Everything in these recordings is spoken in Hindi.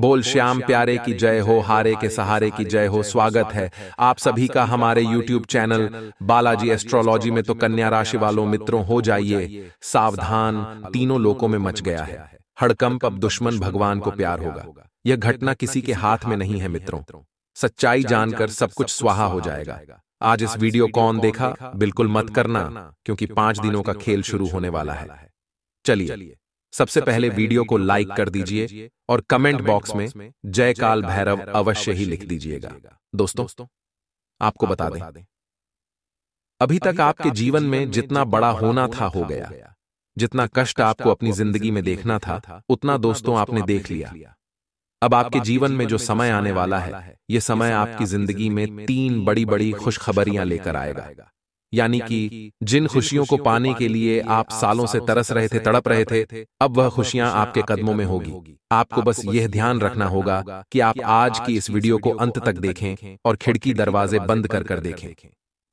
बोल श्याम प्यारे की जय हो हारे के सहारे की जय हो स्वागत है आप सभी का हमारे YouTube चैनल बालाजी एस्ट्रोलॉजी तो में तो कन्या राशि वालों मित्रों हो जाइए सावधान तीनों लोकों में मच गया है हड़कंप अब दुश्मन भगवान को प्यार होगा यह घटना किसी के हाथ में नहीं है मित्रों सच्चाई जानकर सब कुछ स्वाहा हो जाएगा आज इस वीडियो कौन देखा बिल्कुल मत करना क्योंकि पांच दिनों का खेल शुरू होने वाला है चलिए सबसे पहले वीडियो को लाइक कर दीजिए और कमेंट बॉक्स में जय काल भैरव अवश्य ही लिख दीजिएगा दोस्तों आपको बता दें अभी तक आपके जीवन में जितना बड़ा होना था हो गया जितना कष्ट आपको अपनी जिंदगी में देखना था उतना दोस्तों आपने देख लिया अब आपके जीवन में जो समय आने वाला है ये समय आपकी जिंदगी में तीन बड़ी बड़ी खुशखबरियां लेकर आएगा यानी कि जिन खुशियों को पाने के लिए आप सालों से तरस रहे थे तड़प रहे थे अब वह खुशियां आपके कदमों में होगी आपको बस यह ध्यान रखना होगा कि आप आज की इस वीडियो को अंत तक देखें और खिड़की दरवाजे बंद कर कर देखें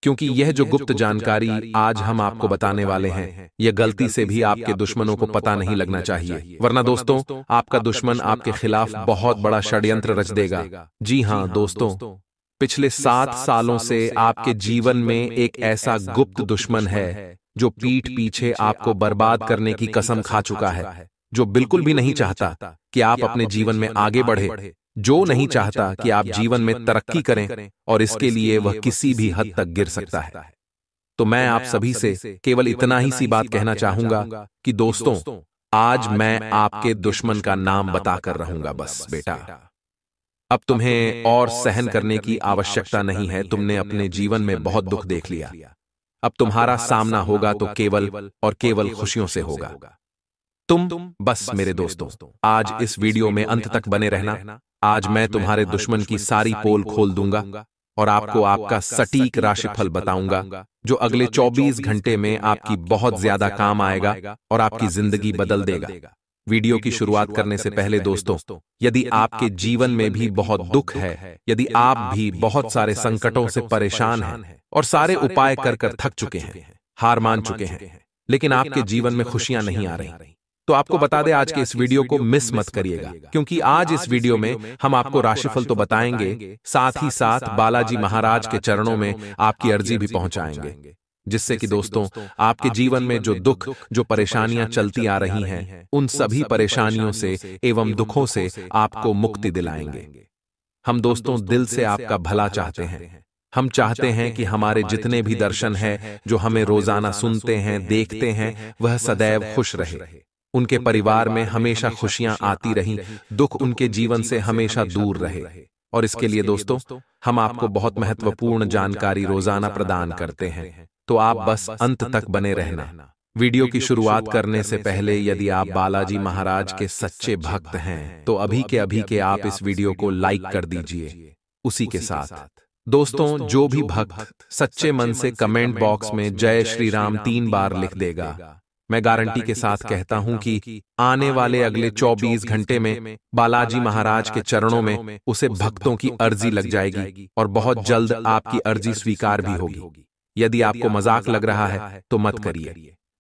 क्योंकि यह जो गुप्त जानकारी आज हम आपको बताने वाले हैं यह गलती से भी आपके दुश्मनों को पता नहीं लगना चाहिए वरना दोस्तों आपका दुश्मन आपके खिलाफ बहुत बड़ा षड्यंत्र रच देगा जी हाँ दोस्तों पिछले सात सालों से आपके जीवन में एक ऐसा गुप्त दुश्मन है जो पीठ पीछे आपको बर्बाद करने की कसम खा चुका है जो बिल्कुल भी नहीं चाहता कि आप अपने जीवन में आगे बढ़े जो नहीं चाहता कि आप जीवन में तरक्की करें और इसके लिए वह किसी भी हद तक गिर सकता है तो, तो मैं आप सभी से केवल इतना ही सी बात कहना चाहूंगा कि दोस्तों आज मैं आपके दुश्मन का नाम बताकर रहूंगा बस बेटा अब तुम्हें और सहन करने की आवश्यकता नहीं है तुमने अपने जीवन में बहुत दुख देख लिया अब तुम्हारा सामना होगा तो, तो केवल और केवल खुशियों से होगा तुम बस मेरे दोस्तों आज इस वीडियो में अंत तक बने रहना आज मैं तुम्हारे दुश्मन की सारी पोल खोल दूंगा और आपको आपका सटीक राशिफल बताऊंगा जो अगले 24 घंटे में आपकी बहुत ज्यादा काम आएगा और आपकी जिंदगी बदल देगा वीडियो की शुरुआत करने से पहले दोस्तों यदि आपके जीवन में भी बहुत दुख है यदि आप भी बहुत सारे संकटों से परेशान हैं और सारे उपाय कर कर थक चुके हैं हार मान चुके हैं लेकिन आपके जीवन में खुशियां नहीं आ रही तो, तो आपको बता दें आज के इस वीडियो को मिस मत करिएगा क्योंकि तो आज इस वीडियो में हम आपको राशिफल तो बताएंगे साथ ही साथ बालाजी महाराज के चरणों में आपकी अर्जी भी पहुंचाएंगे जिससे कि दोस्तों आपके जीवन में जो दुख जो परेशानियां चलती आ रही हैं उन सभी परेशानियों से एवं दुखों से आपको मुक्ति दिलाएंगे हम दोस्तों दिल से आपका भला चाहते हैं हम चाहते हैं कि हमारे जितने भी दर्शन हैं जो हमें रोजाना सुनते हैं देखते हैं वह सदैव खुश रहे उनके परिवार में हमेशा खुशियां आती रहीं दुख उनके जीवन से हमेशा दूर रहे और इसके लिए दोस्तों हम आपको बहुत महत्वपूर्ण जानकारी रोजाना प्रदान करते हैं तो, तो आप बस अंत तक बने रहना वीडियो की शुरुआत करने से पहले यदि आप बालाजी महाराज के सच्चे भक्त हैं तो, तो अभी के अभी के आप इस वीडियो को लाइक कर दीजिए उसी के साथ दोस्तों जो भी भक्त सच्चे मन से कमेंट बॉक्स में जय श्री राम तीन बार लिख देगा मैं गारंटी के साथ कहता हूं कि आने वाले अगले 24 घंटे में बालाजी महाराज के चरणों में उसे भक्तों की अर्जी लग जाएगी और बहुत जल्द आपकी अर्जी स्वीकार भी होगी यदि आपको मजाक लग रहा है तो मत तो करिए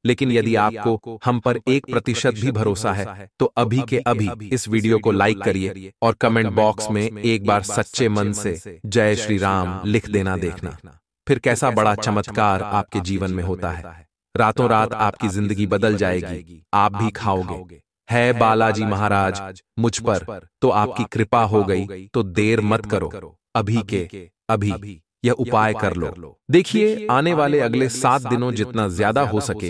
लेकिन यदि आपको हम पर एक प्रतिशत भी भरोसा है तो, तो अभी के अभी इस वीडियो को लाइक करिए और कमेंट बॉक्स में एक बार सच्चे मन से जय श्री राम लिख देना देखना फिर कैसा बड़ा चमत्कार आपके जीवन में होता है रातों रात आपकी जिंदगी बदल जाएगी आप भी खाओगे है बालाजी महाराज मुझ पर तो, तो आपकी कृपा हो गई तो देर मत करो अभी के अभी यह उपाय कर लो देखिए आने वाले अगले सात दिनों जितना ज्यादा हो सके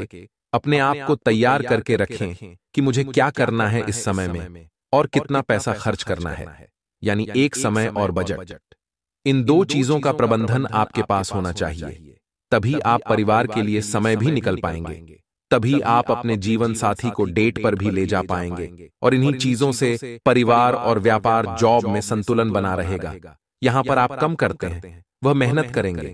अपने आप को तैयार करके रखें कि मुझे क्या करना है इस समय में और कितना पैसा खर्च करना है यानी एक समय और बजट इन दो चीजों का प्रबंधन आपके पास होना चाहिए तभी आप परिवार के लिए समय भी निकल पाएंगे तभी आप अपने जीवन साथी को डेट पर भी ले जा पाएंगे और इन्हीं चीजों से परिवार और व्यापार जॉब में संतुलन बना रहेगा यहाँ पर आप कम करते हैं वह मेहनत करेंगे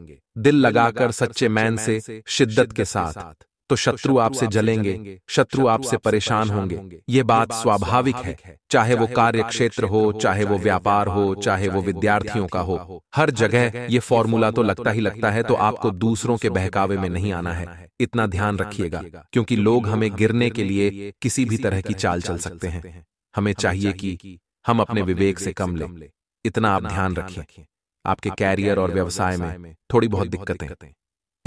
दिल लगाकर सच्चे मैन से शिद्दत के साथ तो, तो शत्रु आपसे जलेंगे शत्रु आपसे परेशान होंगे ये बात स्वाभाविक है चाहे वो कार्य क्षेत्र हो चाहे वो व्यापार हो चाहे वो विद्यार्थियों का हो हर जगह ये फॉर्मूला तो, तो लगता ही लगता है तो आपको दूसरों के बहकावे में नहीं आना है इतना ध्यान रखिएगा क्योंकि लोग हमें गिरने के लिए किसी भी तरह की चाल चल सकते हैं हमें चाहिए कि हम अपने विवेक से कम लें इतना आप ध्यान रखें आपके कैरियर और व्यवसाय में थोड़ी बहुत दिक्कतें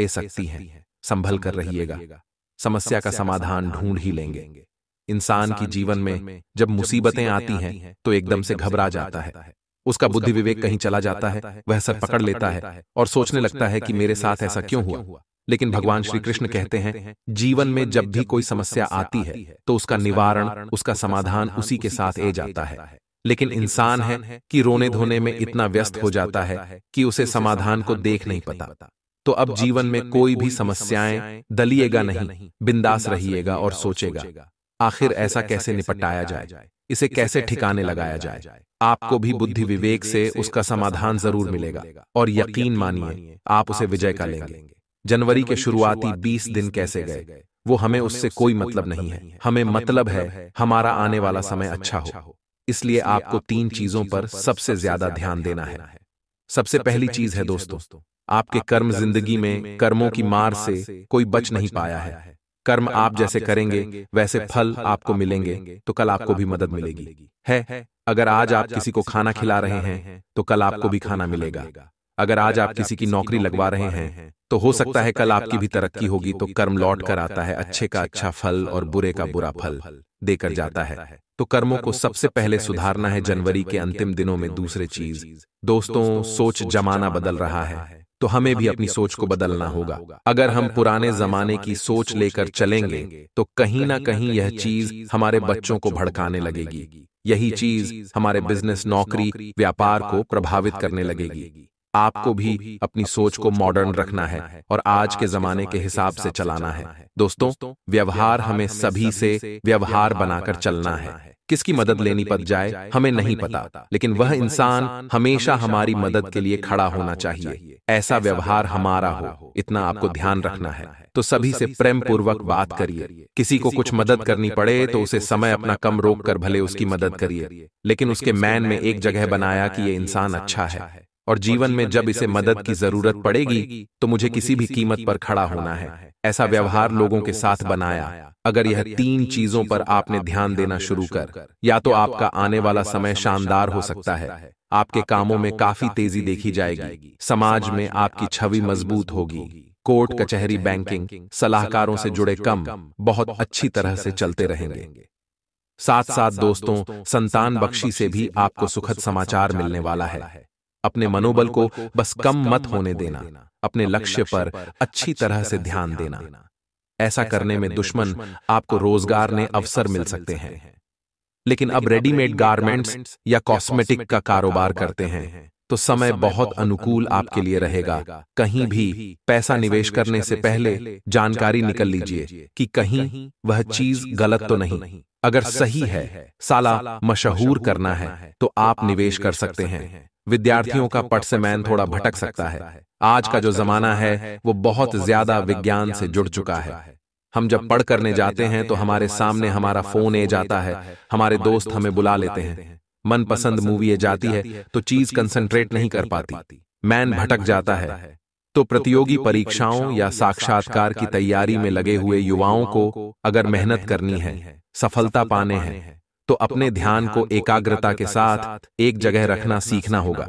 ए सकती हैं संभल कर रहिएगा समस्या का समाधान ढूंढ ही लेंगे इंसान की जीवन में जब मुसीबतें आती हैं तो एकदम तो से घबरा जाता है उसका बुद्धि विवेक कहीं चला जाता है वह सब पकड़ लेता है और सोचने लगता है कि मेरे साथ ऐसा क्यों हुआ लेकिन भगवान श्री कृष्ण कहते हैं जीवन में जब भी कोई समस्या आती है तो उसका निवारण उसका समाधान उसी के साथ ए जाता है लेकिन इंसान है कि रोने धोने में इतना व्यस्त हो जाता है कि उसे समाधान को देख नहीं पता तो, तो अब जीवन में कोई भी समस्याएं दलिएगा नहीं बिंदास रहिएगा और सोचेगा आखिर ऐसा कैसे निपटाया जाए इसे कैसे ठिकाने लगाया जाए आपको भी बुद्धि विवेक से उसका समाधान जरूर मिलेगा और यकीन मानिए आप उसे विजय का लेंगे जनवरी के शुरुआती 20 दिन कैसे गए वो हमें उससे कोई मतलब, मतलब नहीं है हमें मतलब है हमारा आने वाला समय अच्छा हो इसलिए आपको तीन चीजों पर सबसे ज्यादा ध्यान देना है सबसे पहली चीज है दोस्तों आपके कर्म जिंदगी में कर्मों की मार से कोई बच नहीं पाया है कर्म आप जैसे करेंगे वैसे फल आपको मिलेंगे तो कल तो आपको भी मदद मिलेगी है अगर आज आप किसी को खाना खिला रहे हैं तो कल तो आपको भी खाना मिलेगा अगर आज आप किसी की नौकरी लगवा रहे हैं तो हो सकता है कल आपकी भी तरक्की होगी तो कर्म लौट कर आता है अच्छे का अच्छा फल और बुरे का बुरा फल देकर जाता है तो कर्मों को सबसे पहले सुधारना है जनवरी के अंतिम दिनों में दूसरे चीज दोस्तों सोच जमाना बदल रहा है तो हमें भी अपनी सोच को बदलना होगा अगर हम पुराने जमाने की सोच लेकर चलेंगे तो, तो कहीं ना कहीं यह चीज हमारे बच्चों को भड़काने लगेगी यही चीज हमारे बिजनेस नौकरी व्यापार को प्रभावित करने लगेगी आपको भी अपनी सोच को मॉडर्न रखना है और आज के जमाने के हिसाब से चलाना है दोस्तों व्यवहार हमें सभी से व्यवहार बनाकर चलना है किसकी मदद लेनी पड़ जाए हमें नहीं पता लेकिन वह इंसान हमेशा हमारी मदद के लिए खड़ा होना चाहिए ऐसा व्यवहार हमारा हो इतना आपको ध्यान रखना है तो, तो सभी से प्रेम पूर्वक बात करिए किसी को कुछ मदद करनी पड़े तो उसे तो समय अपना कम रोक कर भले उसकी मदद करिए लेकिन उसके मैन में एक जगह बनाया कि ये इंसान अच्छा है और जीवन में जब इसे मदद की जरूरत पड़ेगी तो, तो मुझे किसी भी कीमत पर खड़ा होना है ऐसा व्यवहार लोगों के साथ बनाया अगर यह तीन चीजों पर आपने ध्यान देना शुरू कर या तो, तो आपका आने वाला समय शानदार हो सकता है आपके कामों में काफी तेजी देखी जाएगी समाज में आपकी छवि मजबूत होगी कोर्ट कचहरी बैंकिंग सलाहकारों से जुड़े कम बहुत अच्छी तरह से चलते रहेंगे साथ साथ दोस्तों संतान बख्शी से भी आपको सुखद समाचार मिलने वाला है अपने मनोबल को बस कम मत होने देना अपने लक्ष्य पर अच्छी तरह से ध्यान देना ऐसा करने में दुश्मन आपको रोजगार ने अवसर मिल सकते हैं लेकिन अब रेडीमेड गारमेंट्स या कॉस्मेटिक का कारोबार करते हैं तो, तो समय बहुत अनुकूल आपके लिए रहेगा कहीं भी पैसा निवेश करने से पहले जानकारी निकल लीजिए कि कहीं वह चीज गलत तो, तो नहीं अगर सही है साला मशहूर करना है तो आप निवेश कर सकते हैं विद्यार्थियों का पट से मैन थोड़ा भटक सकता है आज का जो जमाना है वो बहुत ज्यादा विज्ञान से जुड़ चुका है हम जब पढ़ करने जाते हैं तो हमारे सामने हमारा फोन ए जाता है हमारे दोस्त हमें बुला लेते हैं मन पसंद मूवी ए जाती है तो, तो चीज कंसंट्रेट नहीं कर पाती तो मैन भटक जाता है तो, तो प्रतियोगी परीक्षाओं या साक्षात्कार की तैयारी में लगे हुए युवाओं को अगर मेहनत करनी है सफलता पाने हैं तो, तो अपने ध्यान को एकाग्रता के साथ एक जगह रखना सीखना होगा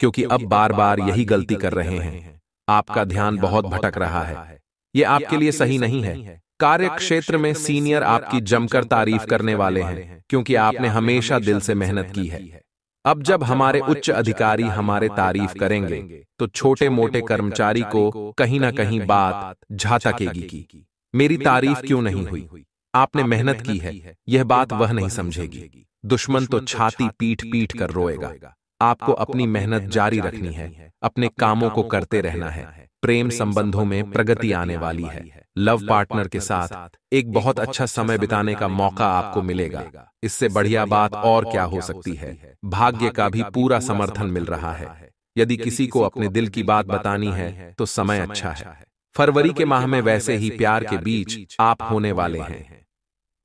क्योंकि अब बार बार यही गलती कर रहे हैं आपका ध्यान बहुत भटक रहा है ये आपके लिए सही नहीं है कार्य क्षेत्र में सीनियर आपकी जमकर तारीफ करने वाले हैं क्योंकि आपने हमेशा दिल से मेहनत की है अब जब हमारे उच्च अधिकारी हमारे तारीफ करेंगे तो, तो छोटे मोटे कर्मचारी को कहीं ना कहीं बात झातकेगी की मेरी तारीफ क्यों नहीं हुई आपने मेहनत की है यह बात वह नहीं समझेगी दुश्मन तो, तो छाती पीट पीट कर रोएगा आपको अपनी मेहनत जारी रखनी है अपने कामों को करते रहना है प्रेम संबंधों में प्रगति आने वाली है लव पार्टनर के साथ एक बहुत अच्छा, अच्छा समय बिताने का मौका आपको मिलेगा इससे बढ़िया बात और क्या हो सकती है भाग्य का भी पूरा समर्थन मिल रहा है यदि किसी को अपने दिल की बात बतानी है तो, तो समय अच्छा, अच्छा है फरवरी के माह में वैसे ही प्यार के बीच आप होने वाले हैं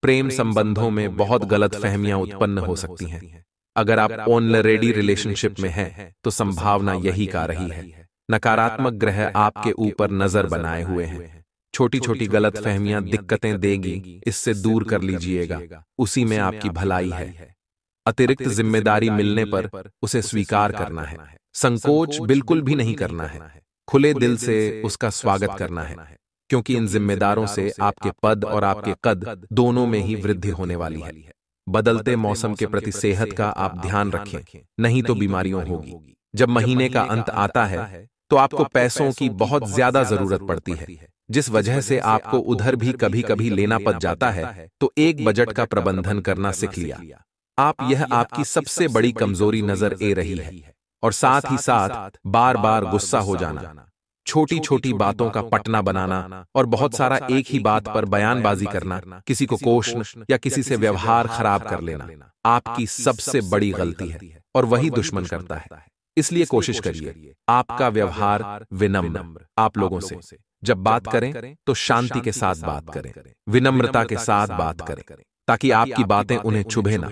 प्रेम संबंधों में बहुत गलत फहमियां उत्पन्न हो सकती हैं अगर आप ऑनलरेडी रिलेशनशिप में हैं तो, तो संभावना यही का रही है नकारात्मक ग्रह आपके ऊपर नजर बनाए हुए हैं छोटी छोटी गलत फहमियां दिक्कतें देगी इससे दूर कर लीजिएगा उसी में आपकी भलाई है अतिरिक्त जिम्मेदारी मिलने पर उसे स्वीकार करना है संकोच बिल्कुल भी नहीं करना है खुले दिल से उसका स्वागत करना है क्योंकि इन जिम्मेदारों से आपके पद और आपके कद दोनों में ही वृद्धि होने वाली है बदलते मौसम के प्रति सेहत का आप ध्यान रखें नहीं तो, तो बीमारियों होगी जब महीने का अंत आता है तो, तो आपको पैसों की बहुत ज्यादा जरूरत पड़ती है जिस वजह से आपको उधर भी कभी कभी लेना पड़ जाता है तो, तो एक बजट का प्रबंधन करना सीख लिया आप यह आपकी सबसे बड़ी कमजोरी नजर ए रही है और साथ ही साथ बार बार गुस्सा हो जाना छोटी छोटी बातों का पटना बनाना और बहुत सारा एक ही बात पर बयानबाजी करना किसी को कोष्ण या किसी से व्यवहार खराब कर लेना आपकी सबसे बड़ी गलती है और वही दुश्मन करता है इसलिए कोशिश करिए आपका व्यवहार विनम्र आप लोगों से जब बात करें तो, तो शांति के साथ बात करें विनम्रता के साथ बात करें ताकि आपकी बातें उन्हें चुभे ना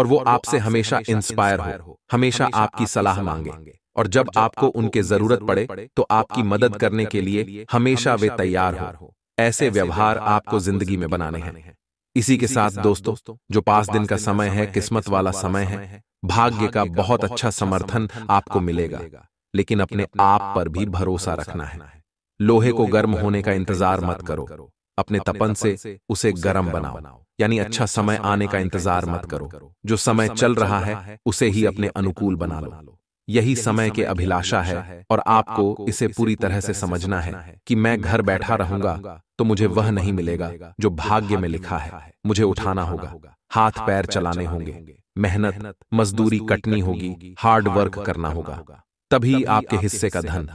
और वो आपसे हमेशा इंस्पायर हो हमेशा आपकी सलाह मांगे और जब आपको उनके जरूरत पड़े तो, तो आपकी मदद करने के लिए हमेशा वे तैयार हो ऐसे व्यवहार आपको जिंदगी में बनाने हैं इसी के साथ दोस्तों जो पांच दिन का समय है किस्मत वाला समय है भाग्य का बहुत अच्छा, अच्छा समर्थन आपको मिलेगा लेकिन अपने आप पर भी भरोसा रखना है लोहे को गर्म होने का इंतजार मत करो अपने तपन से उसे गर्म बनाओ यानी अच्छा, अच्छा समय आने का इंतजार मत करो जो समय चल रहा है उसे ही अपने अनुकूल बना लो यही समय के अभिलाषा है और आपको इसे पूरी तरह से समझना है कि मैं घर बैठा रहूंगा तो मुझे तो वह नहीं मिलेगा जो भाग्य में लिखा है मुझे उठाना होगा हाथ पैर चलाने होंगे मेहनत मजदूरी कटनी होगी हार्ड वर्क करना होगा तभी आपके हिस्से का धन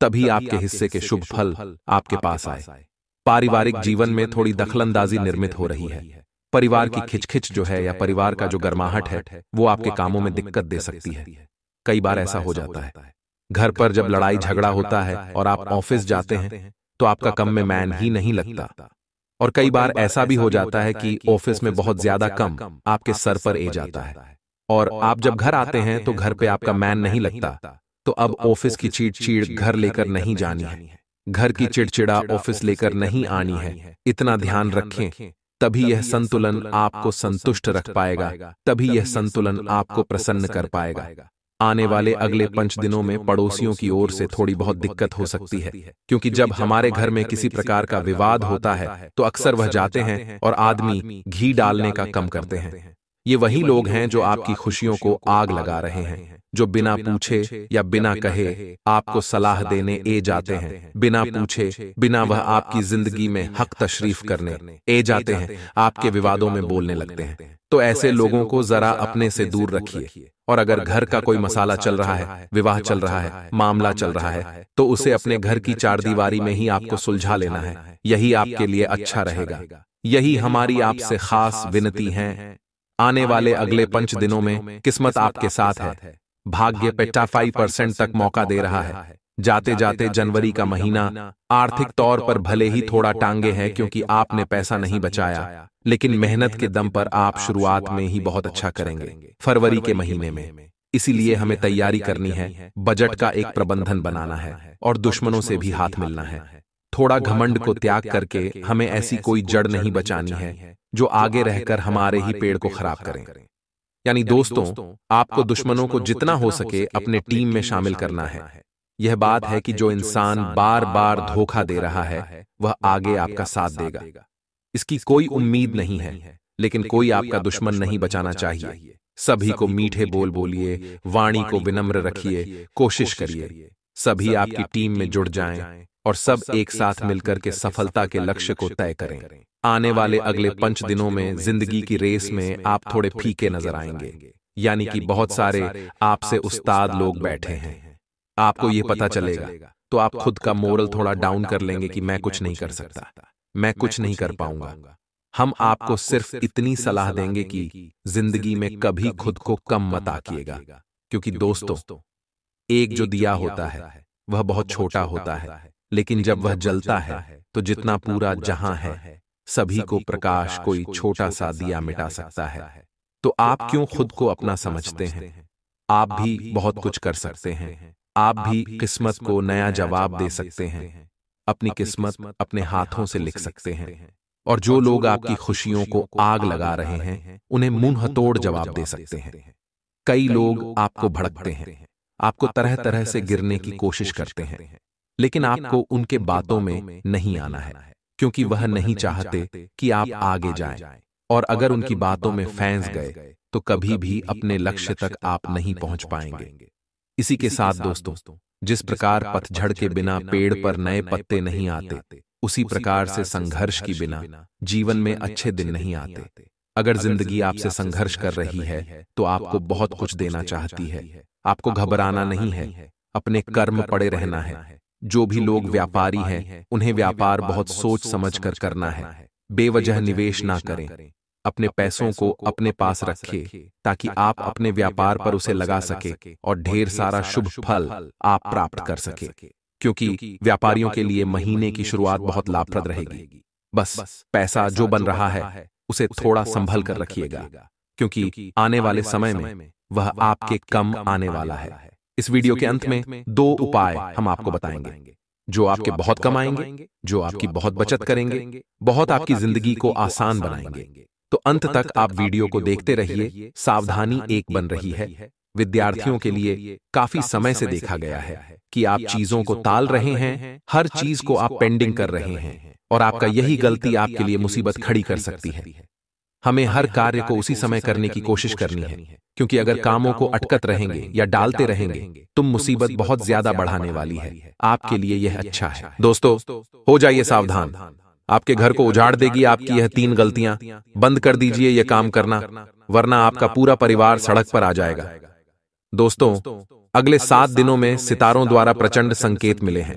तभी आपके हिस्से के शुभ फल आपके पास आए पारिवारिक जीवन में थोड़ी दखलंदाजी निर्मित हो रही है परिवार की खिचखिच जो है या परिवार का जो गर्माहट है वो आपके कामों में दिक्कत दे सकती है कई बार ऐसा हो जाता है घर पर जब लड़ाई झगड़ा होता है और आप ऑफिस जाते हैं तो, तो आपका कम में मैन ही नहीं लगता और कई बार ऐसा भी हो जाता है कि ऑफिस में बहुत ज्यादा कम आपके सर पर ए जाता है और आप जब घर आते हैं तो, तो घर पे आपका मैन नहीं लगता तो, तो अब ऑफिस की चीड़ चीड़ घर लेकर नहीं जानी है घर की चिड़चिड़ा ऑफिस लेकर नहीं आनी है इतना ध्यान रखें तभी यह संतुलन आपको संतुष्ट रख पाएगा तभी यह संतुलन आपको प्रसन्न कर पाएगा आने वाले अगले पंच दिनों में पड़ोसियों की ओर से थोड़ी बहुत दिक्कत हो सकती है क्योंकि जब हमारे घर में किसी प्रकार का विवाद होता है तो, तो अक्सर वह जाते हैं और आदमी घी डालने का कम करते हैं ये वही लोग हैं जो आपकी खुशियों को आग लगा रहे हैं जो बिना पूछे या बिना कहे आपको सलाह देने ए जाते हैं बिना पूछे बिना वह आपकी जिंदगी में हक तशरीफ करने ए जाते हैं आपके विवादों में बोलने लगते हैं तो ऐसे लोगों को जरा अपने से दूर रखिए और अगर घर का कोई मसाला चल रहा है विवाह चल रहा है मामला चल रहा है तो, तो उसे अपने घर की चार दीवारी में ही आपको सुलझा लेना है यही आपके लिए अच्छा, अच्छा रहेगा यही हमारी आपसे खास विनती है आने वाले अगले पंच दिनों में किस्मत आपके साथ है भाग्य पेट्टाफाइव परसेंट तक मौका दे रहा है जाते जाते जनवरी का महीना आर्थिक तौर पर भले ही थोड़ा टांगे हैं क्योंकि आपने पैसा नहीं बचाया लेकिन मेहनत के दम पर आप शुरुआत में ही बहुत अच्छा, अच्छा करेंगे फरवरी के महीने में इसीलिए हमें तैयारी करनी है बजट का एक प्रबंधन बनाना है और दुश्मनों से भी हाथ मिलना है थोड़ा घमंड को त्याग करके हमें ऐसी कोई जड़ नहीं बचानी है जो आगे रहकर हमारे ही पेड़ को खराब करें यानी दोस्तों आपको दुश्मनों को जितना हो सके अपने टीम में शामिल करना है यह बात है कि जो इंसान बार बार धोखा दे रहा है वह आगे आपका साथ देगा इसकी कोई उम्मीद नहीं है लेकिन कोई आपका दुश्मन नहीं बचाना चाहिए सभी को मीठे बोल बोलिए वाणी को विनम्र रखिए कोशिश करिए सभी आपकी टीम में जुड़ जाएं और सब एक साथ मिलकर के सफलता के लक्ष्य को तय करें आने वाले अगले पंच दिनों में जिंदगी की रेस में आप थोड़े फीके नजर आएंगे यानी कि बहुत सारे आपसे उस्ताद लोग बैठे हैं आपको ये पता चलेगा तो आप तो खुद का मोरल थोड़ा डाउन कर लेंगे कि मैं कुछ नहीं कर सकता मैं कुछ नहीं कर पाऊंगा हम आपको सिर्फ इतनी सलाह देंगे कि जिंदगी में कभी खुद को कम मत आकिएगा क्योंकि दोस्तों एक जो दिया होता है वह बहुत छोटा होता है लेकिन जब वह जलता है तो, तो जितना पूरा जहां है सभी को प्रकाश कोई छोटा सा दिया मिटा सकता है तो, तो आप क्यों खुद को अपना समझते हैं आप भी बहुत कुछ कर सकते हैं आप भी किस्मत को नया जवाब दे सकते हैं अपनी किस्मत अपने हाथों से लिख सकते हैं और जो लोग आपकी खुशियों को आग लगा रहे हैं उन्हें मुंह हथोड़ जवाब दे सकते हैं कई लोग आपको भड़कते हैं आपको तरह तरह से गिरने की कोशिश करते हैं लेकिन आपको उनके बातों में नहीं आना है क्योंकि वह नहीं चाहते कि आप आगे जाएं और अगर उनकी बातों में फैंस गए तो कभी भी अपने लक्ष्य तक आप नहीं पहुंच पाएंगे इसी के साथ दोस्तों जिस प्रकार पतझड़ के बिना पेड़ पर नए पत्ते नहीं आते उसी प्रकार से संघर्ष की बिना जीवन में अच्छे दिन नहीं आते अगर जिंदगी आपसे संघर्ष कर रही है तो, तो आपको बहुत कुछ देना चाहती है आपको घबराना नहीं है अपने कर्म पड़े रहना है जो भी लोग व्यापारी हैं उन्हें व्यापार बहुत सोच समझ कर करना है बेवजह निवेश ना करें अपने पैसों को अपने पास रखिए ताकि आप अपने व्यापार पर उसे लगा सके और ढेर सारा शुभ फल आप प्राप्त कर सके क्योंकि व्यापारियों के लिए महीने की शुरुआत बहुत लाभप्रद रहेगी बस पैसा जो बन रहा है उसे थोड़ा संभल कर रखिएगा क्योंकि आने वाले समय में वह आपके कम आने वाला है इस वीडियो के अंत में दो उपाय हम आपको बताएंगे जो आपके बहुत कमाएंगे जो आपकी बहुत बचत करेंगे बहुत आपकी जिंदगी को आसान बनाएंगे तो, तो अंत तक आप वीडियो को देखते रहिए सावधानी एक बन रही है विद्यार्थियों के लिए काफी समय से देखा गया है कि आप चीजों को ताल रहे हैं हर चीज को आप पेंडिंग कर रहे हैं और आपका यही गलती आपके लिए मुसीबत खड़ी कर सकती है हमें हर कार्य को उसी समय करने की कोशिश करनी है क्योंकि अगर कामों को अटकत रहेंगे या डालते रहेंगे तो, तो मुसीबत बहुत ज्यादा बढ़ाने वाली है आपके लिए यह अच्छा है अच्छा दोस्तों हो जाइए सावधान आपके घर को उजाड़ देगी आपकी यह तीन गलतियां बंद कर दीजिए यह काम करना वरना आपका पूरा परिवार सड़क पर आ जाएगा दोस्तों अगले सात दिनों में सितारों द्वारा प्रचंड संकेत मिले हैं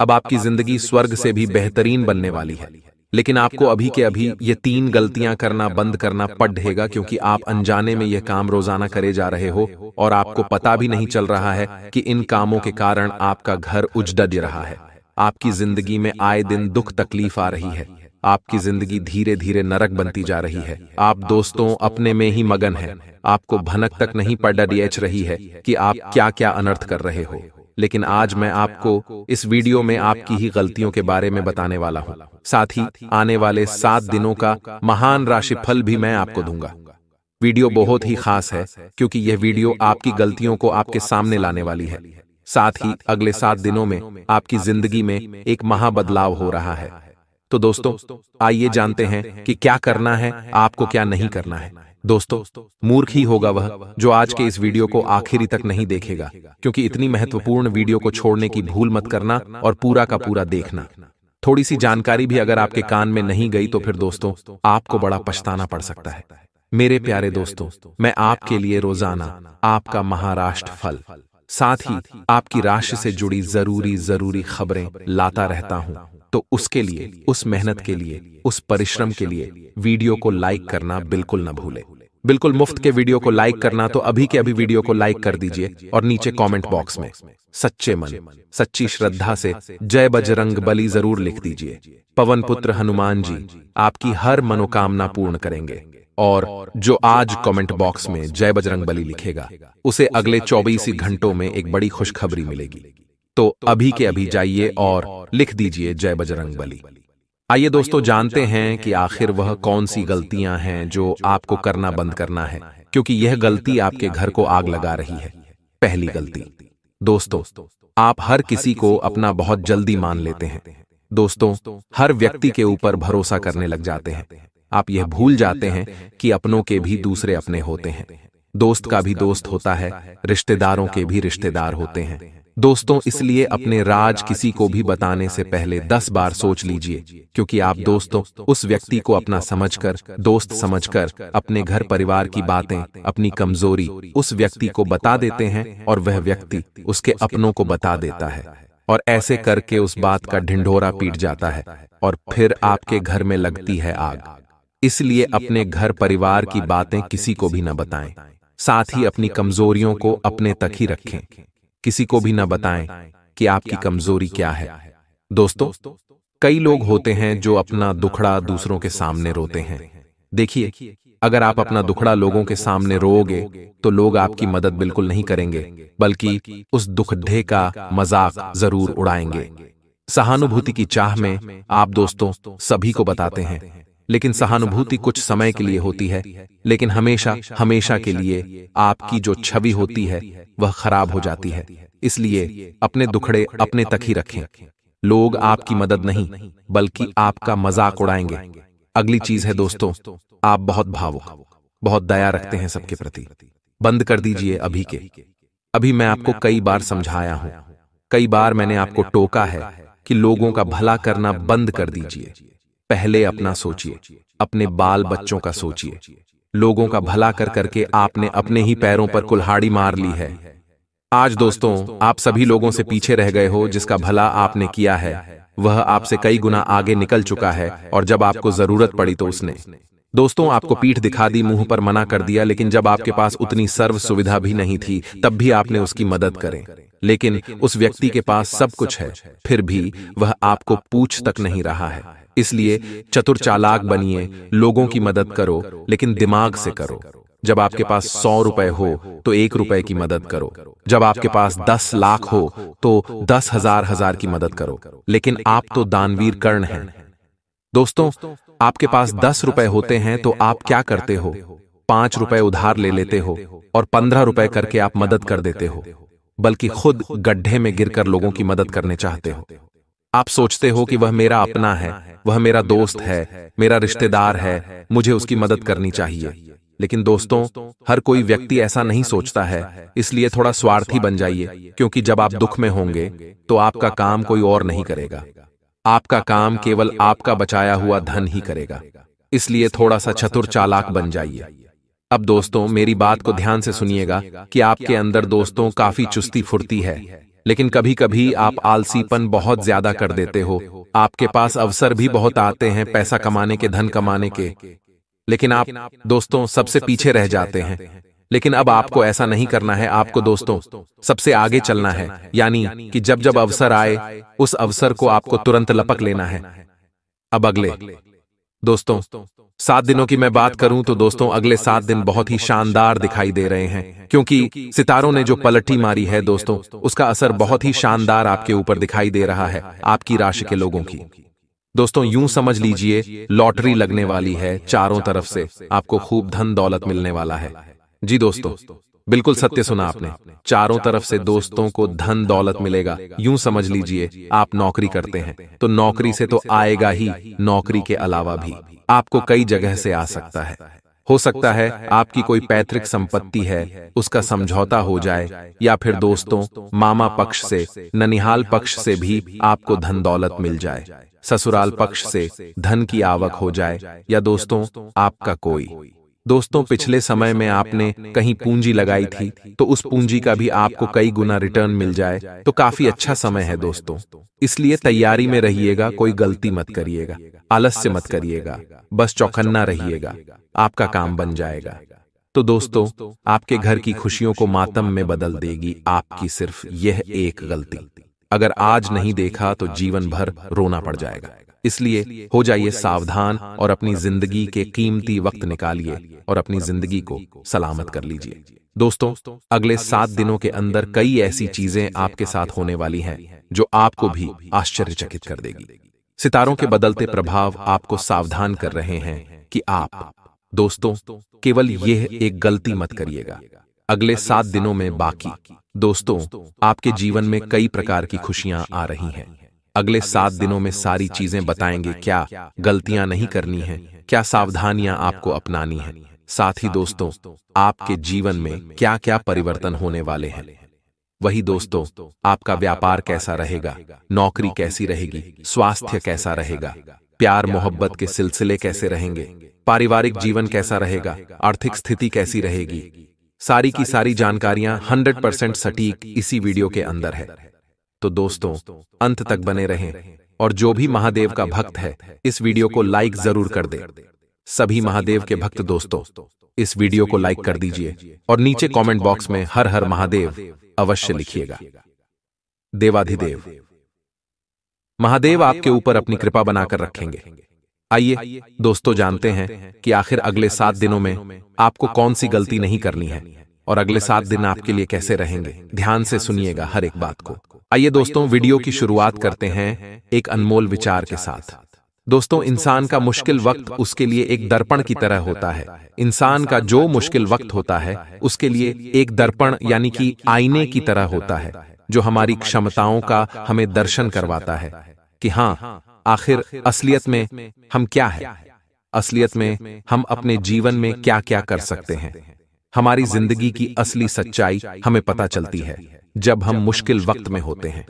अब आपकी जिंदगी स्वर्ग से भी बेहतरीन बनने वाली है लेकिन आपको अभी के अभी ये तीन गलतियां करना बंद करना पड़ेगा क्योंकि आप अनजाने में यह काम रोजाना करे जा रहे हो और आपको पता भी नहीं चल रहा है कि इन कामों के कारण आपका घर उजड रहा है आपकी जिंदगी में आए दिन दुख तकलीफ आ रही है आपकी जिंदगी धीरे धीरे नरक बनती जा रही है आप दोस्तों अपने में ही मगन हैं। आपको भनक तक नहीं पड़ डीएच रही है कि आप क्या क्या अनर्थ कर रहे हो लेकिन आज मैं आपको इस वीडियो में आपकी ही गलतियों के बारे में बताने वाला हूँ साथ ही आने वाले सात दिनों का महान राशिफल भी मैं आपको दूंगा वीडियो बहुत ही खास है क्योंकि यह वीडियो आपकी गलतियों को आपके सामने लाने वाली है साथ ही अगले सात दिनों में आपकी जिंदगी में एक महाबदलाव हो रहा है तो दोस्तों तो आइए जानते हैं कि क्या करना है आपको क्या नहीं करना है दोस्तों मूर्ख ही होगा वह जो आज के इस वीडियो को आखिरी तक नहीं देखेगा क्योंकि इतनी महत्वपूर्ण वीडियो को छोड़ने की भूल मत करना और पूरा का पूरा देखना थोड़ी सी जानकारी भी अगर आपके कान में नहीं गई तो फिर दोस्तों आपको बड़ा पछताना पड़ सकता है मेरे प्यारे दोस्तों मैं आपके लिए रोजाना आपका महाराष्ट्र फल साथ ही आपकी राशि से जुड़ी जरूरी जरूरी खबरें लाता रहता हूँ तो उसके लिए उस मेहनत के लिए उस परिश्रम के लिए वीडियो को लाइक करना बिल्कुल न भूले बिल्कुल मुफ्त के वीडियो को लाइक करना तो, तो अभी के अभी वीडियो को लाइक कर दीजिए और नीचे कमेंट बॉक्स में सच्चे मन सच्ची श्रद्धा से जय बजरंग बली जरूर लिख दीजिए पवन पुत्र हनुमान जी आपकी हर मनोकामना पूर्ण करेंगे और जो आज कमेंट बॉक्स में जय बजरंग बली लिखेगा उसे अगले चौबीस घंटों में एक बड़ी खुशखबरी मिलेगी तो, तो अभी के अभी जाइए और लिख दीजिए जय बजरंग बली आइए दोस्तों जानते हैं कि आखिर वह कौन सी गलतियां हैं जो आपको करना बंद करना है क्योंकि यह गलती आपके घर को आग लगा रही है पहली गलती दोस्तों आप हर किसी को अपना बहुत जल्दी मान लेते हैं दोस्तों हर व्यक्ति के ऊपर भरोसा करने लग जाते हैं आप यह भूल जाते हैं कि अपनों के भी दूसरे अपने होते हैं दोस्त का भी दोस्त होता है रिश्तेदारों के भी रिश्तेदार होते हैं दोस्तों इसलिए अपने राज किसी को भी बताने से पहले दस बार सोच लीजिए क्योंकि आप दोस्तों उस व्यक्ति को अपना समझकर दोस्त समझकर अपने घर परिवार की बातें अपनी कमजोरी उस व्यक्ति को बता देते हैं और वह व्यक्ति उसके अपनों को बता देता है और ऐसे करके उस बात का ढिंढोरा पीट जाता है और फिर आपके घर में लगती है आग इसलिए अपने घर परिवार की बातें किसी को भी न बताएं। साथ ही अपनी कमजोरियों को अपने तक ही रखें किसी को भी न बताएं कि आपकी कमजोरी क्या है दोस्तों कई लोग होते हैं जो अपना दुखड़ा दूसरों के सामने रोते हैं देखिए अगर आप अपना दुखड़ा लोगों के सामने रोओगे तो, तो लोग आपकी मदद बिल्कुल नहीं करेंगे बल्कि उस दुखढे का मजाक जरूर उड़ाएंगे सहानुभूति की चाह में आप दोस्तों सभी को बताते हैं लेकिन सहानुभूति कुछ समय के लिए होती है लेकिन हमेशा हमेशा के लिए आपकी जो छवि होती है वह खराब हो जाती है इसलिए अपने दुखड़े अपने तक ही रखें लोग आपकी मदद नहीं बल्कि आपका मजाक उड़ाएंगे अगली चीज है दोस्तों आप बहुत भावुक बहुत दया रखते हैं सबके प्रति बंद कर दीजिए अभी के अभी मैं आपको कई बार समझाया हूं कई बार मैंने आपको टोका है कि लोगों का भला करना बंद कर दीजिए पहले अपना सोचिए अपने बाल बच्चों का सोचिए लोगों का भला कर करके आपने अपने ही पैरों पर कुल्हाड़ी मार ली है आज दोस्तों आप सभी लोगों से पीछे रह गए हो जिसका भला आपने किया है वह आपसे कई गुना आगे निकल चुका है और जब आपको जरूरत पड़ी तो, तो उसने दोस्तों आपको पीठ दिखा दी मुंह पर मना कर दिया लेकिन जब आपके पास उतनी सर्व सुविधा भी नहीं थी तब भी आपने उसकी मदद करें लेकिन उस व्यक्ति के पास सब कुछ है फिर भी वह आपको पूछ तक नहीं रहा है इसलिए चतुर चालाक बनिए लोगों की मदद करो लेकिन दिमाग से करो जब आपके पास सौ रुपए हो तो, तो एक रुपए की मदद करो जब आपके पास दस लाख हो तो, तो दस हजार हजार की मदद करो लेकिन आप तो दानवीर कर्ण हैं दोस्तों आपके पास दस रुपए होते हैं तो, तो आप क्या करते हो पांच रुपए उधार ले लेते हो और पंद्रह रुपए करके आप मदद कर देते हो बल्कि खुद गड्ढे में गिरकर लोगों की मदद करने चाहते हो आप सोचते हो कि वह मेरा अपना है वह मेरा दोस्त है मेरा रिश्तेदार है मुझे उसकी मदद करनी चाहिए लेकिन दोस्तों हर कोई व्यक्ति ऐसा नहीं सोचता है इसलिए थोड़ा स्वार्थी बन जाइए क्योंकि जब आप दुख में होंगे तो, तो आपका काम कोई और नहीं करेगा आपका काम केवल आपका बचाया हुआ धन ही करेगा इसलिए थोड़ा सा चतुर चालाक बन जाइए अब दोस्तों मेरी बात को ध्यान से सुनिएगा कि आपके अंदर दोस्तों काफी चुस्ती फुर्ती है लेकिन कभी कभी आप आलसीपन बहुत ज्यादा कर देते हो आपके पास अवसर भी बहुत आते हैं पैसा कमाने के धन कमाने के लेकिन आप दोस्तों सबसे पीछे रह जाते हैं लेकिन अब आपको ऐसा नहीं करना है आपको दोस्तों सबसे आगे चलना है यानी कि जब जब अवसर आए उस अवसर को आपको तुरंत लपक लेना है अब अगले दोस्तों सात दिनों की मैं बात तो करूं तो दोस्तों अगले सात दिन बहुत ही शानदार दिखाई दे रहे हैं क्योंकि सितारों ने जो पलटी मारी है दोस्तों उसका असर बहुत ही शानदार आपके ऊपर दिखाई दे रहा है आपकी राशि के लोगों की दोस्तों यूं समझ लीजिए लॉटरी लगने वाली है चारों तरफ से आपको खूब धन दौलत मिलने वाला है जी दोस्तों बिल्कुल सत्य सुना आपने चारों तरफ से दोस्तों को धन दौलत मिलेगा यूं समझ लीजिए आप नौकरी करते हैं तो नौकरी से तो आएगा ही नौकरी के अलावा भी आपको कई जगह से आ सकता है हो सकता है आपकी कोई पैतृक संपत्ति है उसका समझौता हो जाए या फिर दोस्तों मामा पक्ष से ननिहाल पक्ष से भी आपको धन दौलत मिल जाए ससुराल पक्ष से धन की आवक हो जाए या दोस्तों आपका कोई दोस्तों पिछले समय में आपने कहीं पूंजी लगाई थी तो उस पूंजी का भी आपको कई गुना रिटर्न मिल जाए तो काफी अच्छा समय है दोस्तों इसलिए तैयारी में रहिएगा कोई गलती मत करिएगा आलस्य मत करिएगा बस चौकन्ना रहिएगा आपका काम बन जाएगा तो दोस्तों आपके घर की खुशियों को मातम में बदल देगी आपकी सिर्फ यह एक गलती अगर आज नहीं देखा तो जीवन भर रोना पड़ जाएगा इसलिए हो जाइए सावधान और अपनी जिंदगी के कीमती वक्त निकालिए और अपनी जिंदगी को सलामत कर लीजिए दोस्तों अगले सात दिनों के अंदर कई ऐसी चीजें आपके साथ होने वाली हैं जो आपको भी आश्चर्यचकित कर देगी सितारों के बदलते प्रभाव आपको सावधान कर रहे हैं कि आप दोस्तों केवल यह एक गलती मत करिएगा अगले सात दिनों में बाकी दोस्तों आपके जीवन में कई प्रकार की खुशियां आ रही हैं अगले सात दिनों में सारी चीजें बताएंगे क्या गलतियां नहीं करनी है क्या सावधानियां आपको अपनानी है साथ ही दोस्तों आपके जीवन में क्या क्या परिवर्तन होने वाले हैं वही दोस्तों आपका व्यापार कैसा रहेगा नौकरी कैसी रहेगी स्वास्थ्य कैसा रहेगा प्यार मोहब्बत के सिलसिले कैसे रहेंगे पारिवारिक जीवन कैसा रहेगा आर्थिक स्थिति कैसी रहेगी सारी की सारी जानकारियां 100% सटीक इसी वीडियो के अंदर है तो दोस्तों अंत तक बने रहें और जो भी महादेव का भक्त है इस वीडियो को लाइक जरूर कर दे सभी महादेव के भक्त दोस्तों इस वीडियो को लाइक कर दीजिए और नीचे कमेंट बॉक्स में हर हर महादेव अवश्य लिखिएगा देवाधिदेव महादेव आपके ऊपर अपनी कृपा बनाकर रखेंगे आइए दोस्तों जानते हैं कि आखिर अगले सात दिनों में आपको कौन सी गलती नहीं करनी है और अगले सात दिन आपके लिए कैसे रहेंगे ध्यान से सुनिएगा हर एक बात को आइए दोस्तों वीडियो की शुरुआत करते हैं एक अनमोल विचार के साथ दोस्तों इंसान का मुश्किल वक्त उसके लिए एक दर्पण की तरह होता है इंसान का जो मुश्किल वक्त होता है उसके लिए एक दर्पण यानी कि आईने की तरह होता है जो हमारी क्षमताओं का हमें दर्शन करवाता है कि हाँ, हाँ आखिर असलियत में हम क्या है असलियत में हम अपने जीवन में क्या क्या कर सकते हैं हमारी जिंदगी की असली सच्चाई हमें पता चलती है जब हम मुश्किल वक्त में होते हैं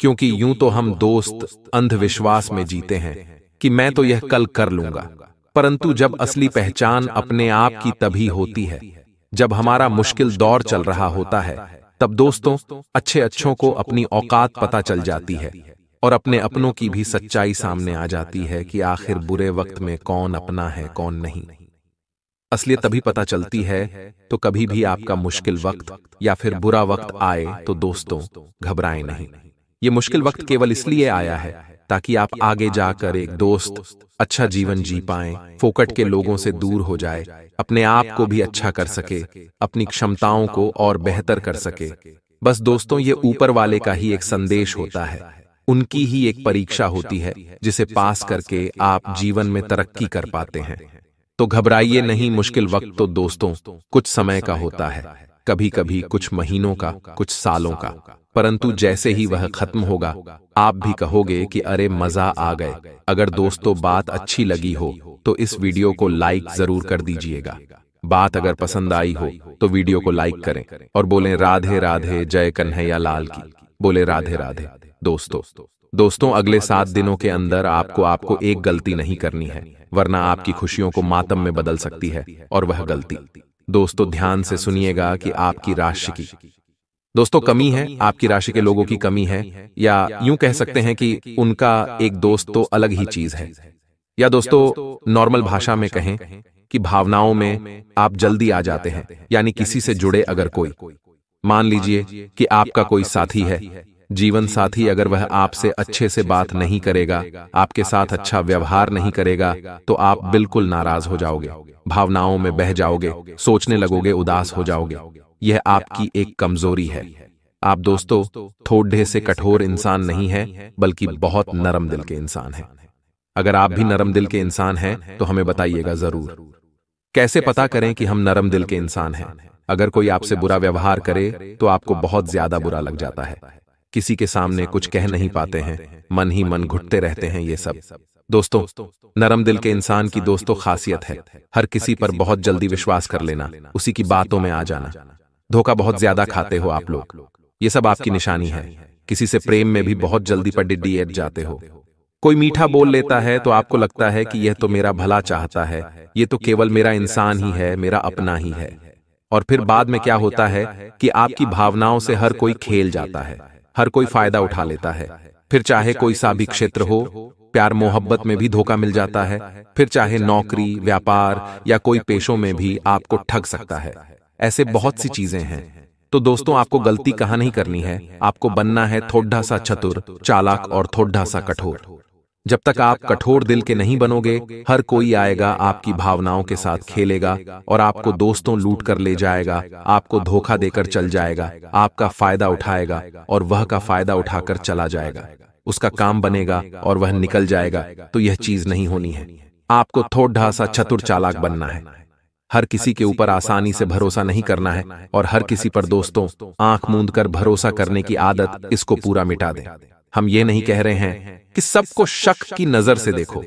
क्योंकि यूं तो, तो हम दोस्त अंधविश्वास में जीते हैं कि मैं तो यह तो कल कर लूंगा परंतु जब असली पहचान अपने आप की तभी होती है जब हमारा मुश्किल दौर चल रहा होता है तब दोस्तों अच्छे अच्छों को अपनी औकात पता चल जाती है और अपने अपनों की भी सच्चाई सामने आ जाती है कि आखिर बुरे वक्त में कौन अपना है कौन नहीं असलियत तभी पता चलती है तो कभी भी आपका मुश्किल वक्त या फिर बुरा वक्त आए तो दोस्तों घबराएं नहीं ये मुश्किल वक्त केवल इसलिए आया है ताकि आप आगे जाकर एक दोस्त अच्छा जीवन जी पाए फोकट के लोगों से दूर हो जाए अपने आप को भी अच्छा कर सके अपनी क्षमताओं को और बेहतर कर सके बस दोस्तों ये ऊपर वाले का ही एक संदेश होता है उनकी ही एक परीक्षा होती है जिसे पास करके आप जीवन में तरक्की कर पाते हैं तो घबराइए नहीं मुश्किल वक्त तो, तो दोस्तों कुछ समय का होता है कभी कभी कुछ महीनों का कुछ सालों का परंतु जैसे ही वह खत्म होगा आप भी कहोगे कि अरे मजा आ गए अगर दोस्तों बात अच्छी लगी हो तो इस तो वीडियो को लाइक जरूर कर दीजिएगा बात अगर पसंद आई हो तो, तो वीडियो को लाइक करें और बोले राधे राधे जय कन्हैया लाल की बोले राधे राधे दोस्तों दोस्तों अगले सात दिनों के अंदर आपको आपको एक गलती नहीं करनी है वरना आपकी खुशियों को मातम में बदल सकती है और वह गलती दोस्तों ध्यान से सुनिएगा कि आपकी राशि की दोस्तों कमी है आपकी राशि के लोगों की कमी है या यूं कह सकते हैं कि उनका एक दोस्त तो अलग ही चीज है या दोस्तों नॉर्मल भाषा में कहें कि भावनाओं में आप जल्दी आ जाते हैं यानी किसी से जुड़े अगर कोई मान लीजिए कि आपका कोई साथी है जीवन साथी अगर वह आपसे अच्छे से बात नहीं करेगा आपके साथ अच्छा व्यवहार नहीं करेगा तो आप बिल्कुल नाराज हो जाओगे भावनाओं में बह जाओगे सोचने लगोगे उदास हो जाओगे यह आपकी एक कमजोरी है आप दोस्तों थोडे से कठोर इंसान नहीं है बल्कि बहुत नरम दिल के इंसान है अगर आप भी नरम दिल के इंसान हैं तो हमें बताइएगा जरूर कैसे पता करें कि हम नरम दिल के इंसान हैं अगर कोई आपसे बुरा व्यवहार करे तो आपको बहुत ज्यादा बुरा लग जाता है किसी के सामने कुछ कह नहीं पाते हैं मन ही मन घुटते रहते हैं ये सब दोस्तों नरम दिल के इंसान की दोस्तों खासियत है हर किसी पर बहुत जल्दी विश्वास कर लेना उसी की बातों में आ जाना धोखा बहुत ज्यादा खाते हो आप लोग ये सब आपकी निशानी है किसी से प्रेम में भी बहुत जल्दी पर एट जाते हो कोई मीठा बोल लेता है तो आपको लगता है कि यह तो मेरा भला चाहता है ये तो, तो केवल मेरा इंसान ही है मेरा अपना ही है और फिर बाद में क्या होता है कि आपकी भावनाओं से हर कोई खेल जाता है हर कोई फायदा उठा लेता है फिर चाहे कोई सा भी क्षेत्र हो प्यार मोहब्बत में भी धोखा मिल जाता है फिर चाहे नौकरी व्यापार या कोई पेशों में भी आपको ठग सकता है ऐसे बहुत सी चीजें हैं तो, तो दोस्तों आपको गलती कहाँ नहीं करनी है आपको बनना है थोड़ा सा चतुर चालाक और थोड़ा सा कठोर जब तक आप कठोर दिल के नहीं बनोगे हर कोई आएगा आपकी भावनाओं के साथ खेलेगा और आपको दोस्तों लूट कर ले जाएगा आपको धोखा देकर चल जाएगा आपका फायदा उठाएगा और वह का फायदा उठाकर चला जाएगा उसका काम बनेगा और वह निकल जाएगा तो यह तो चीज नहीं होनी है आपको थोड़ा सा चतुर चालाक बनना है हर किसी के ऊपर आसानी से भरोसा नहीं करना है और हर किसी पर दोस्तों आंख मूंद कर भरोसा करने की आदत इसको पूरा मिटा दे हम ये नहीं कह रहे हैं कि सबको शक की नजर से देखो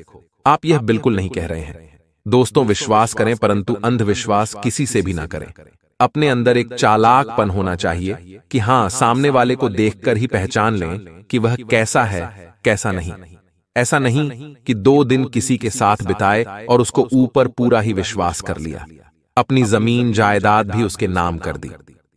आप यह बिल्कुल नहीं कह रहे हैं दोस्तों विश्वास करें परंतु अंधविश्वास किसी से भी ना करें अपने अंदर एक चालाकपन होना चाहिए कि हाँ, हाँ सामने वाले को देखकर ही पहचान लें कि वह कैसा है कैसा नहीं ऐसा नहीं कि दो दिन किसी के साथ बिताए और उसको ऊपर पूरा ही विश्वास कर लिया अपनी जमीन जायदाद भी उसके नाम कर दी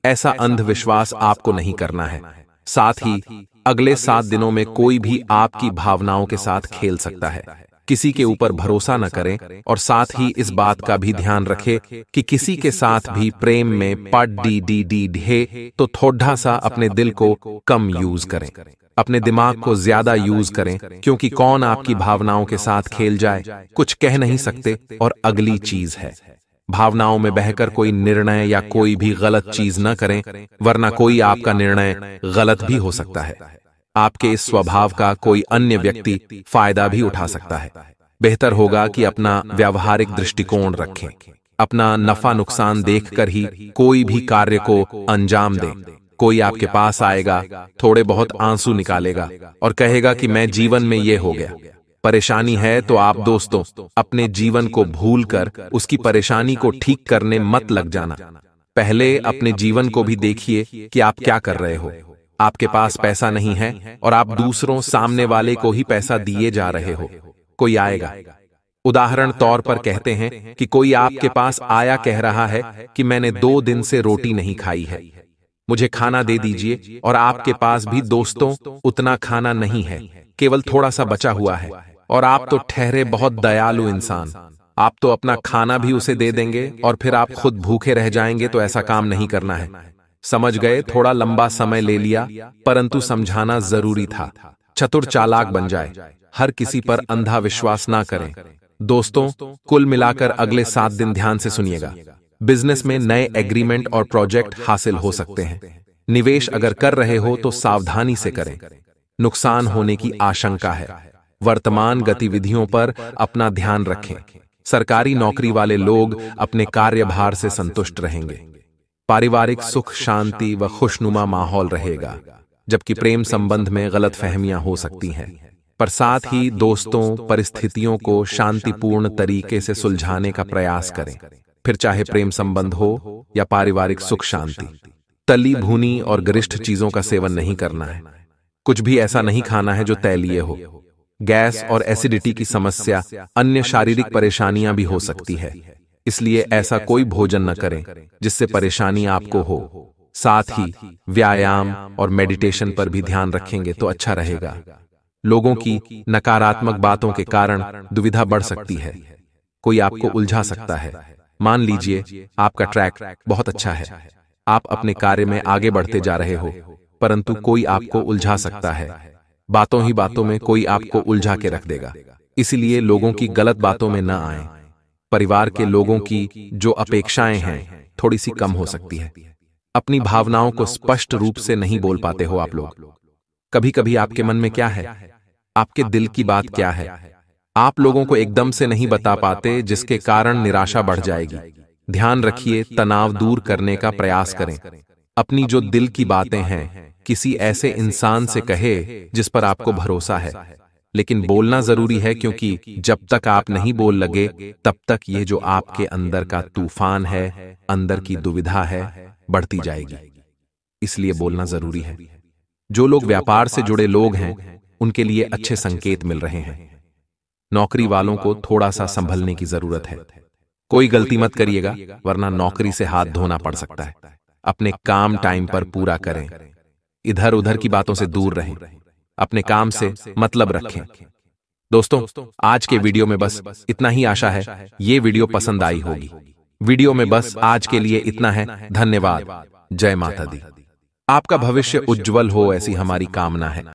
ऐसा अंधविश्वास आपको नहीं करना है साथ ही अगले सात दिनों में कोई भी आपकी भावनाओं के साथ खेल सकता है किसी के ऊपर भरोसा न करें और साथ ही इस बात का भी ध्यान रखें कि किसी के साथ भी प्रेम में पट डी डी डी ढे तो थोड़ा सा अपने दिल को कम यूज करें अपने दिमाग को ज्यादा यूज करें क्योंकि कौन आपकी भावनाओं के साथ खेल जाए कुछ कह नहीं सकते और अगली चीज है भावनाओं में बहकर कोई निर्णय या कोई भी गलत चीज न करें वरना कोई आपका निर्णय गलत भी हो सकता है आपके इस स्वभाव का कोई अन्य व्यक्ति फायदा भी उठा सकता है बेहतर होगा कि अपना व्यावहारिक दृष्टिकोण रखें अपना नफा नुकसान देखकर ही कोई भी कार्य को अंजाम दें कोई आपके पास आएगा थोड़े बहुत आंसू निकालेगा और कहेगा कि मैं जीवन में ये हो गया परेशानी है तो आप दोस्तों अपने जीवन को भूलकर उसकी परेशानी को ठीक करने मत लग जाना पहले अपने जीवन को भी देखिए कि आप क्या कर रहे हो आपके पास पैसा नहीं है और आप दूसरों सामने वाले को ही पैसा दिए जा रहे हो कोई आएगा उदाहरण तौर पर कहते हैं कि कोई आपके पास आया कह रहा है कि मैंने दो दिन से रोटी नहीं खाई है मुझे खाना दे दीजिए और आपके पास भी दोस्तों उतना खाना नहीं है केवल थोड़ा सा बचा हुआ है तो और आप तो ठहरे बहुत दयालु इंसान आप तो अपना तो खाना भी उसे दे देंगे और फिर आप खुद भूखे रह जाएंगे तो ऐसा काम तो नहीं करना है समझ गए थोड़ा लंबा समय ले लिया परंतु समझाना जरूरी था चतुर चालाक बन जाए हर किसी पर अंधा विश्वास ना करें दोस्तों कुल मिलाकर अगले सात दिन ध्यान से सुनिएगा बिजनेस में नए एग्रीमेंट और प्रोजेक्ट हासिल हो सकते हैं निवेश अगर कर रहे हो तो सावधानी से करें नुकसान होने की आशंका है वर्तमान गतिविधियों पर अपना ध्यान रखें सरकारी नौकरी वाले लोग अपने कार्यभार से संतुष्ट रहेंगे पारिवारिक सुख शांति व खुशनुमा माहौल रहेगा जबकि प्रेम संबंध में गलत फहमियां हो सकती हैं पर साथ ही दोस्तों परिस्थितियों को शांतिपूर्ण तरीके से सुलझाने का प्रयास करें फिर चाहे प्रेम संबंध हो या पारिवारिक सुख शांति तली भुनी और गरिष्ठ चीजों का सेवन नहीं करना है कुछ भी ऐसा नहीं खाना है जो तैलीय हो गैस और एसिडिटी की समस्या अन्य शारीरिक परेशानियां भी हो सकती है इसलिए ऐसा कोई भोजन न करें जिससे परेशानी आपको हो साथ ही व्यायाम और मेडिटेशन पर भी ध्यान रखेंगे तो, अच्छा, तो अच्छा रहेगा लोगों की नकारात्मक बातों के कारण दुविधा बढ़ सकती है कोई आपको उलझा सकता है मान लीजिए आपका ट्रैक बहुत अच्छा, अच्छा है आप अपने कार्य में आगे बढ़ते जा रहे हो परंतु कोई आपको उलझा सकता है बातों ही बातों में कोई आपको उलझा के रख देगा इसलिए लोगों की गलत बातों में न आए परिवार के लोगों की जो अपेक्षाएं हैं थोड़ी सी कम हो सकती है अपनी भावनाओं को स्पष्ट रूप से नहीं बोल पाते हो आप लोग कभी कभी आपके मन में क्या है आपके दिल की बात क्या है आप लोगों को एकदम से नहीं बता पाते जिसके कारण निराशा बढ़ जाएगी ध्यान रखिए तनाव दूर करने का प्रयास करें अपनी जो दिल की बातें हैं किसी ऐसे इंसान से कहे जिस पर आपको भरोसा है लेकिन बोलना जरूरी है क्योंकि जब तक आप नहीं बोल लगे तब तक ये जो आपके अंदर का तूफान है अंदर की दुविधा है बढ़ती जाएगी इसलिए बोलना जरूरी है जो लोग व्यापार से जुड़े लोग हैं उनके लिए अच्छे संकेत मिल रहे हैं नौकरी वालों को थोड़ा सा संभलने की जरूरत है कोई गलती मत करिएगा वरना नौकरी से हाथ धोना पड़ सकता है अपने काम टाइम पर पूरा करें इधर उधर की बातों से दूर रहें अपने काम से मतलब रखें दोस्तों आज के वीडियो में बस इतना ही आशा है ये वीडियो पसंद आई होगी वीडियो में बस आज के लिए इतना है धन्यवाद जय माता दी आपका भविष्य उज्जवल हो ऐसी हमारी कामना है